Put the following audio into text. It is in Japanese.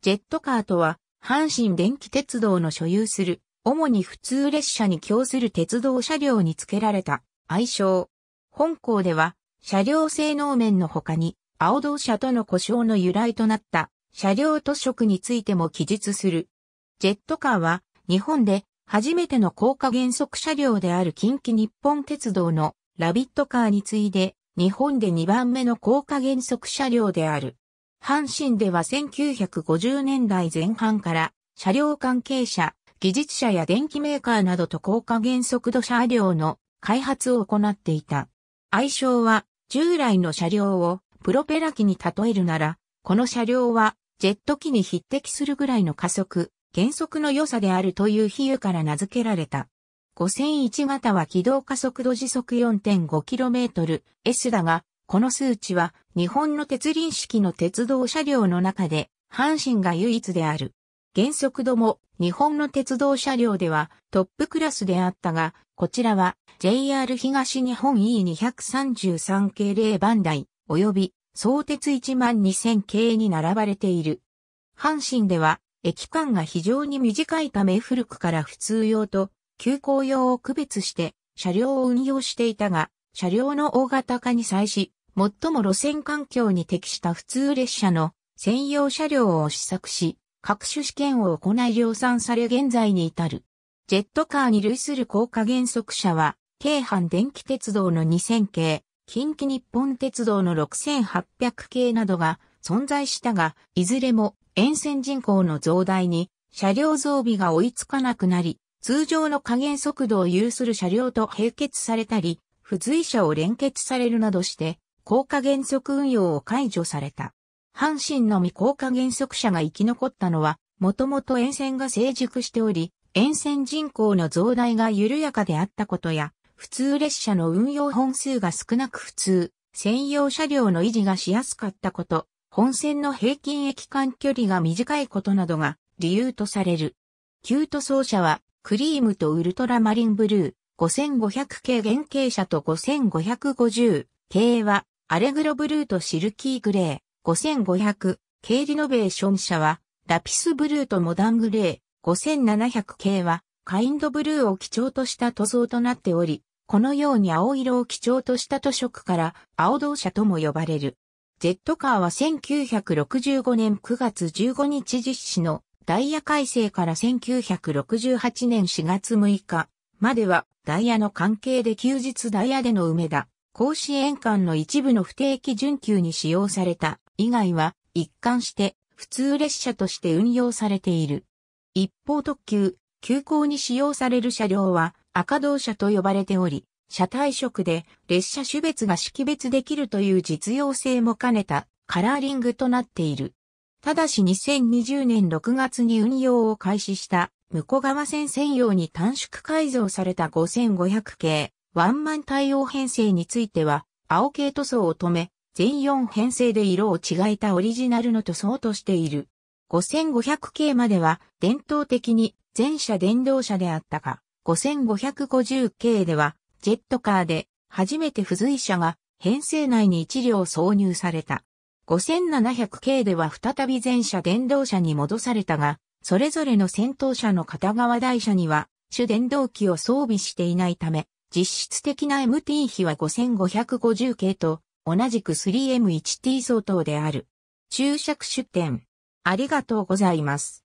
ジェットカーとは、阪神電気鉄道の所有する、主に普通列車に供する鉄道車両に付けられた愛称。本校では、車両性能面の他に、青銅車との故障の由来となった車両塗色についても記述する。ジェットカーは、日本で初めての高架原則車両である近畿日本鉄道のラビットカーに次いで、日本で2番目の高架原則車両である。阪神では1950年代前半から車両関係者、技術者や電機メーカーなどと高加減速度車両の開発を行っていた。愛称は従来の車両をプロペラ機に例えるなら、この車両はジェット機に匹敵するぐらいの加速、減速の良さであるという比喩から名付けられた。5001型は軌道加速度時速 4.5km S だが、この数値は日本の鉄輪式の鉄道車両の中で、阪神が唯一である。原則度も日本の鉄道車両ではトップクラスであったが、こちらは JR 東日本 E233 系零番台及び相鉄12000系に並ばれている。阪神では駅間が非常に短いため古くから普通用と急行用を区別して車両を運用していたが、車両の大型化に際し、最も路線環境に適した普通列車の専用車両を試作し、各種試験を行い量産され現在に至る。ジェットカーに類する高架減速車は、京阪電気鉄道の2000系、近畿日本鉄道の6800系などが存在したが、いずれも沿線人口の増大に車両増備が追いつかなくなり、通常の加減速度を有する車両と並結されたり、付随車を連結されるなどして、降下原則運用を解除された。阪神のみ降下原則者が生き残ったのは、もともと沿線が成熟しており、沿線人口の増大が緩やかであったことや、普通列車の運用本数が少なく普通、専用車両の維持がしやすかったこと、本線の平均駅間距離が短いことなどが理由とされる。ー塗装車は、クリームとウルトラマリンブルー、5500系原型車と5550系は、アレグロブルーとシルキーグレー5500系リノベーション車はラピスブルーとモダングレー5700系はカインドブルーを基調とした塗装となっており、このように青色を基調とした塗色から青銅車とも呼ばれる。ジェットカーは1965年9月15日実施のダイヤ改正から1968年4月6日まではダイヤの関係で休日ダイヤでの梅田、甲子園間の一部の不定期準急に使用された以外は一貫して普通列車として運用されている。一方特急、急行に使用される車両は赤道車と呼ばれており、車体色で列車種別が識別できるという実用性も兼ねたカラーリングとなっている。ただし2020年6月に運用を開始した向川線専用に短縮改造された5500系ワンマン対応編成については、青系塗装を止め、全4編成で色を違えたオリジナルの塗装としている。5500系までは伝統的に全車電動車であったが、5550系ではジェットカーで初めて付随車が編成内に1両挿入された。5700系では再び全車電動車に戻されたが、それぞれの先頭車の片側台車には主電動機を装備していないため、実質的な MT 比は5550系と同じく 3M1T 相当である。注釈出典。ありがとうございます。